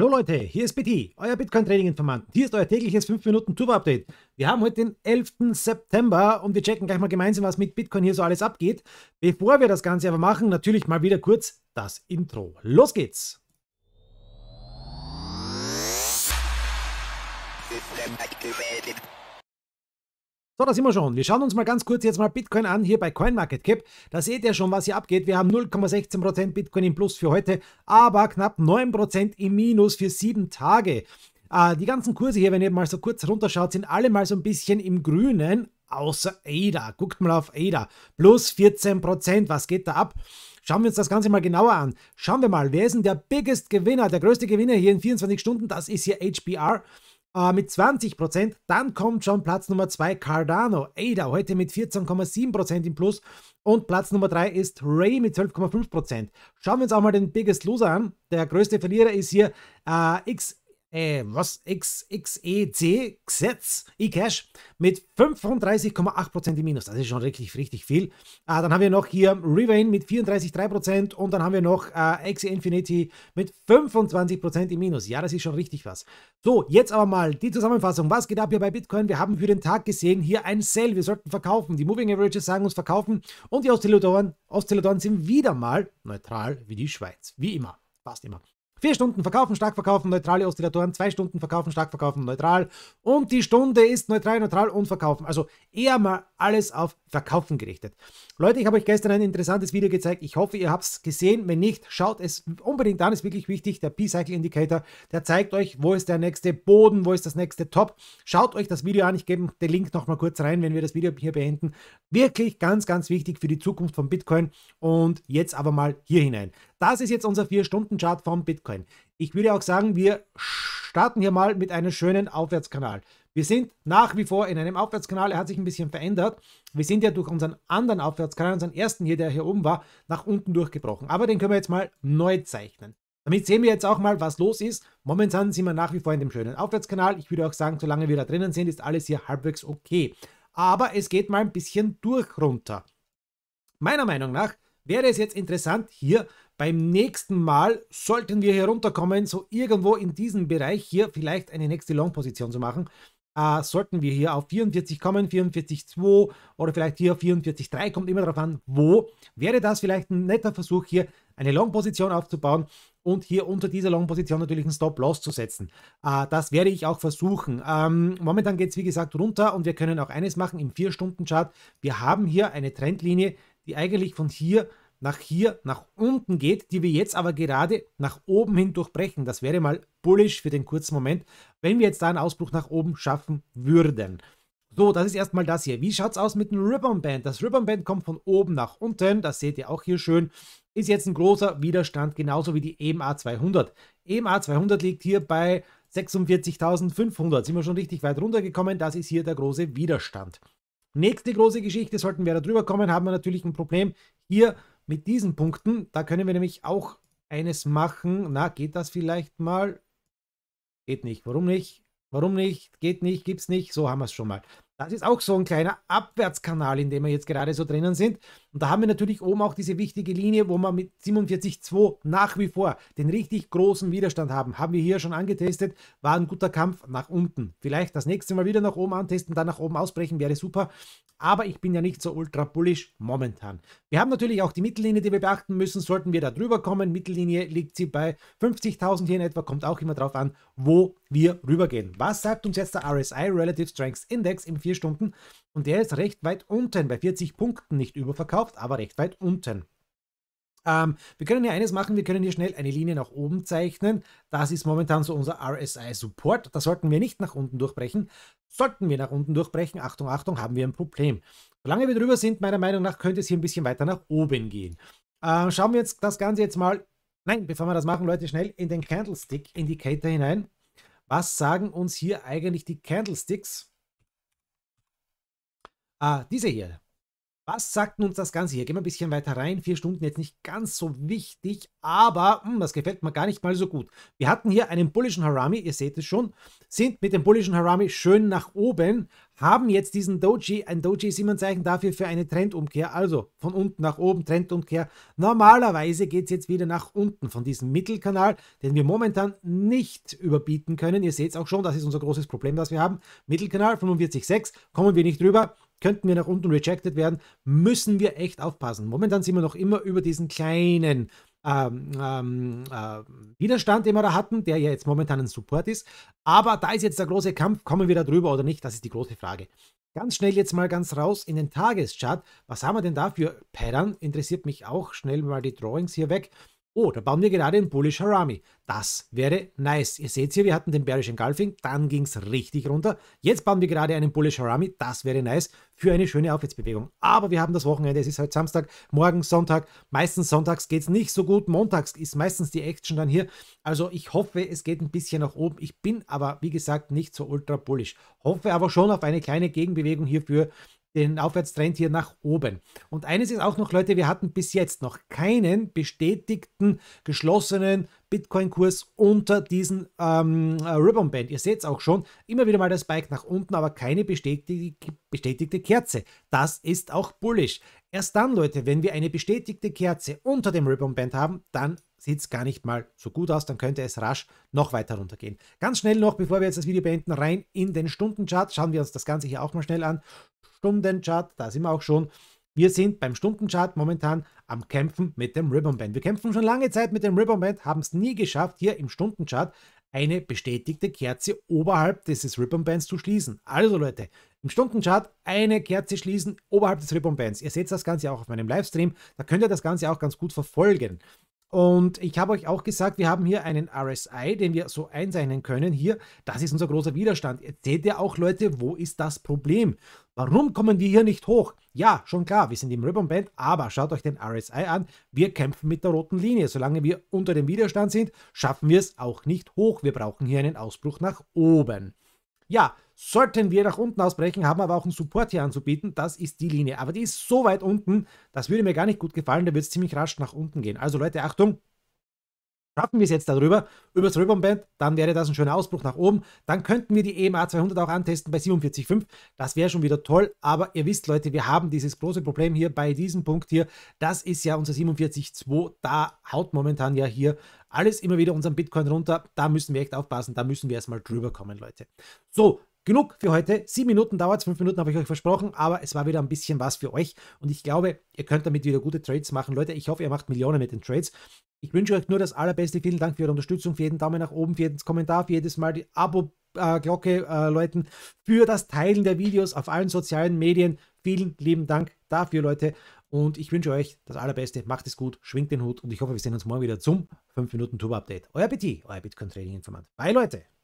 Hallo Leute, hier ist BT, euer Bitcoin training Informant. Hier ist euer tägliches 5 Minuten Turbo Update. Wir haben heute den 11. September und wir checken gleich mal gemeinsam, was mit Bitcoin hier so alles abgeht. Bevor wir das Ganze aber machen, natürlich mal wieder kurz das Intro. Los geht's! Systematic so, da sind wir schon. Wir schauen uns mal ganz kurz jetzt mal Bitcoin an, hier bei CoinMarketCap. Da seht ihr schon, was hier abgeht. Wir haben 0,16% Bitcoin im Plus für heute, aber knapp 9% im Minus für sieben Tage. Äh, die ganzen Kurse hier, wenn ihr mal so kurz runterschaut, sind alle mal so ein bisschen im Grünen, außer ADA. Guckt mal auf ADA. Plus 14%, was geht da ab? Schauen wir uns das Ganze mal genauer an. Schauen wir mal, wer ist denn der biggest Gewinner, der größte Gewinner hier in 24 Stunden? Das ist hier HBR äh, mit 20%. Dann kommt schon Platz Nummer 2 Cardano, ADA heute mit 14,7% im Plus und Platz Nummer 3 ist Ray mit 12,5%. Schauen wir uns auch mal den Biggest Loser an. Der größte Verlierer ist hier äh, X äh, was XXEC-Gesetz, eCash, mit 35,8% im Minus. Das ist schon richtig, richtig viel. Äh, dann haben wir noch hier Revain mit 34,3% und dann haben wir noch äh, Axie Infinity mit 25% im Minus. Ja, das ist schon richtig was. So, jetzt aber mal die Zusammenfassung. Was geht ab hier bei Bitcoin? Wir haben für den Tag gesehen, hier ein Sell. Wir sollten verkaufen. Die Moving Averages sagen uns verkaufen und die Oszillatoren, Oszillatoren sind wieder mal neutral wie die Schweiz. Wie immer. Fast immer. Vier Stunden verkaufen, stark verkaufen, neutrale Oszillatoren, zwei Stunden verkaufen, stark verkaufen, neutral. Und die Stunde ist neutral, neutral und verkaufen. Also eher mal alles auf Verkaufen gerichtet. Leute, ich habe euch gestern ein interessantes Video gezeigt. Ich hoffe, ihr habt es gesehen. Wenn nicht, schaut es unbedingt an. Ist wirklich wichtig. Der P-Cycle Indicator, der zeigt euch, wo ist der nächste Boden, wo ist das nächste Top. Schaut euch das Video an. Ich gebe den Link nochmal kurz rein, wenn wir das Video hier beenden. Wirklich ganz, ganz wichtig für die Zukunft von Bitcoin. Und jetzt aber mal hier hinein. Das ist jetzt unser 4-Stunden-Chart vom Bitcoin. Ich würde auch sagen, wir starten hier mal mit einem schönen Aufwärtskanal. Wir sind nach wie vor in einem Aufwärtskanal, er hat sich ein bisschen verändert. Wir sind ja durch unseren anderen Aufwärtskanal, unseren ersten hier, der hier oben war, nach unten durchgebrochen. Aber den können wir jetzt mal neu zeichnen. Damit sehen wir jetzt auch mal, was los ist. Momentan sind wir nach wie vor in dem schönen Aufwärtskanal. Ich würde auch sagen, solange wir da drinnen sind, ist alles hier halbwegs okay. Aber es geht mal ein bisschen durch runter. Meiner Meinung nach wäre es jetzt interessant, hier beim nächsten Mal sollten wir herunterkommen, so irgendwo in diesem Bereich hier vielleicht eine nächste Long-Position zu machen. Äh, sollten wir hier auf 44 kommen, 44,2 oder vielleicht hier 44,3, kommt immer darauf an, wo, wäre das vielleicht ein netter Versuch, hier eine Long-Position aufzubauen und hier unter dieser Long-Position natürlich einen Stop-Loss zu setzen. Äh, das werde ich auch versuchen. Ähm, momentan geht es, wie gesagt, runter und wir können auch eines machen im 4-Stunden-Chart. Wir haben hier eine Trendlinie, die eigentlich von hier nach hier, nach unten geht, die wir jetzt aber gerade nach oben hin durchbrechen. Das wäre mal bullisch für den kurzen Moment, wenn wir jetzt da einen Ausbruch nach oben schaffen würden. So, das ist erstmal das hier. Wie schaut es aus mit dem Ribbon Band? Das Ribbon Band kommt von oben nach unten, das seht ihr auch hier schön. Ist jetzt ein großer Widerstand, genauso wie die EMA 200. EMA 200 liegt hier bei 46.500. Sind wir schon richtig weit runtergekommen, das ist hier der große Widerstand. Nächste große Geschichte, sollten wir da drüber kommen, haben wir natürlich ein Problem. Hier mit diesen Punkten, da können wir nämlich auch eines machen. Na, geht das vielleicht mal? Geht nicht. Warum nicht? Warum nicht? Geht nicht, gibt's nicht. So haben wir es schon mal. Das ist auch so ein kleiner Abwärtskanal, in dem wir jetzt gerade so drinnen sind. Und da haben wir natürlich oben auch diese wichtige Linie, wo wir mit 47,2 nach wie vor den richtig großen Widerstand haben. Haben wir hier schon angetestet, war ein guter Kampf nach unten. Vielleicht das nächste Mal wieder nach oben antesten, dann nach oben ausbrechen, wäre super. Aber ich bin ja nicht so ultra bullish momentan. Wir haben natürlich auch die Mittellinie, die wir beachten müssen. Sollten wir da drüber kommen, Mittellinie liegt sie bei 50.000 hier in etwa. Kommt auch immer darauf an, wo wir rübergehen. Was sagt uns jetzt der RSI Relative Strengths Index im vier Stunden. Und der ist recht weit unten, bei 40 Punkten nicht überverkauft, aber recht weit unten. Ähm, wir können hier eines machen, wir können hier schnell eine Linie nach oben zeichnen. Das ist momentan so unser RSI-Support. Da sollten wir nicht nach unten durchbrechen. Sollten wir nach unten durchbrechen, Achtung, Achtung, haben wir ein Problem. Solange wir drüber sind, meiner Meinung nach, könnte es hier ein bisschen weiter nach oben gehen. Ähm, schauen wir jetzt das Ganze jetzt mal, nein, bevor wir das machen, Leute, schnell in den Candlestick-Indicator hinein. Was sagen uns hier eigentlich die Candlesticks? Ah, diese hier. Was sagt uns das Ganze hier? Gehen wir ein bisschen weiter rein. Vier Stunden jetzt nicht ganz so wichtig, aber mh, hm, das gefällt mir gar nicht mal so gut. Wir hatten hier einen bullischen Harami, ihr seht es schon, sind mit dem bullischen Harami schön nach oben, haben jetzt diesen Doji. Ein Doji ist immer ein Zeichen dafür für eine Trendumkehr, also von unten nach oben Trendumkehr. Normalerweise geht es jetzt wieder nach unten von diesem Mittelkanal, den wir momentan nicht überbieten können. Ihr seht es auch schon, das ist unser großes Problem, das wir haben. Mittelkanal 45,6, kommen wir nicht drüber könnten wir nach unten rejected werden, müssen wir echt aufpassen. Momentan sind wir noch immer über diesen kleinen ähm, ähm, äh, Widerstand, den wir da hatten, der ja jetzt momentan ein Support ist. Aber da ist jetzt der große Kampf, kommen wir da drüber oder nicht, das ist die große Frage. Ganz schnell jetzt mal ganz raus in den Tageschart. Was haben wir denn da für Pattern? Interessiert mich auch schnell mal die Drawings hier weg. Oh, da bauen wir gerade ein Bullish Harami. Das wäre nice. Ihr seht hier, wir hatten den Bearish Engulfing, dann ging es richtig runter. Jetzt bauen wir gerade einen Bullish Harami. Das wäre nice für eine schöne Aufwärtsbewegung. Aber wir haben das Wochenende. Es ist heute Samstag, morgen Sonntag. Meistens sonntags geht es nicht so gut. Montags ist meistens die Action dann hier. Also ich hoffe, es geht ein bisschen nach oben. Ich bin aber, wie gesagt, nicht so ultra bullish. Hoffe aber schon auf eine kleine Gegenbewegung hierfür den Aufwärtstrend hier nach oben. Und eines ist auch noch, Leute, wir hatten bis jetzt noch keinen bestätigten geschlossenen Bitcoin-Kurs unter diesem ähm, äh, Ribbon-Band. Ihr seht es auch schon, immer wieder mal der Spike nach unten, aber keine bestätigte, bestätigte Kerze. Das ist auch bullish. Erst dann, Leute, wenn wir eine bestätigte Kerze unter dem Ribbon-Band haben, dann sieht es gar nicht mal so gut aus, dann könnte es rasch noch weiter runtergehen. Ganz schnell noch, bevor wir jetzt das Video beenden, rein in den Stundenchart. Schauen wir uns das Ganze hier auch mal schnell an. Stundenchart, da sind wir auch schon. Wir sind beim Stundenchart momentan am Kämpfen mit dem Ribbonband. Wir kämpfen schon lange Zeit mit dem Ribbonband, haben es nie geschafft, hier im Stundenchart eine bestätigte Kerze oberhalb dieses Ribbonbands zu schließen. Also Leute, im Stundenchart eine Kerze schließen oberhalb des Ribbonbands. Ihr seht das Ganze auch auf meinem Livestream, da könnt ihr das Ganze auch ganz gut verfolgen. Und ich habe euch auch gesagt, wir haben hier einen RSI, den wir so einzeichnen können. Hier, das ist unser großer Widerstand. Jetzt seht ihr auch, Leute, wo ist das Problem? Warum kommen wir hier nicht hoch? Ja, schon klar, wir sind im Ribbon Band, aber schaut euch den RSI an. Wir kämpfen mit der roten Linie. Solange wir unter dem Widerstand sind, schaffen wir es auch nicht hoch. Wir brauchen hier einen Ausbruch nach oben. Ja, sollten wir nach unten ausbrechen, haben aber auch einen Support hier anzubieten. Das ist die Linie. Aber die ist so weit unten, das würde mir gar nicht gut gefallen. Da wird es ziemlich rasch nach unten gehen. Also Leute, Achtung, Schaffen wir es jetzt darüber, übers Ribbonband, dann wäre das ein schöner Ausbruch nach oben. Dann könnten wir die EMA 200 auch antesten bei 47,5. Das wäre schon wieder toll. Aber ihr wisst, Leute, wir haben dieses große Problem hier bei diesem Punkt hier. Das ist ja unser 47,2. Da haut momentan ja hier alles immer wieder unseren Bitcoin runter. Da müssen wir echt aufpassen. Da müssen wir erstmal drüber kommen, Leute. So, Genug für heute. Sieben Minuten dauert es, fünf Minuten habe ich euch versprochen, aber es war wieder ein bisschen was für euch und ich glaube, ihr könnt damit wieder gute Trades machen. Leute, ich hoffe, ihr macht Millionen mit den Trades. Ich wünsche euch nur das Allerbeste. Vielen Dank für eure Unterstützung, für jeden Daumen nach oben, für jeden Kommentar, für jedes Mal die Abo-Glocke äh, läuten, für das Teilen der Videos auf allen sozialen Medien. Vielen lieben Dank dafür, Leute. Und ich wünsche euch das Allerbeste. Macht es gut, schwingt den Hut und ich hoffe, wir sehen uns morgen wieder zum 5 minuten tube update Euer Petit, euer Bitcoin-Trading-Informant. Bye, Leute!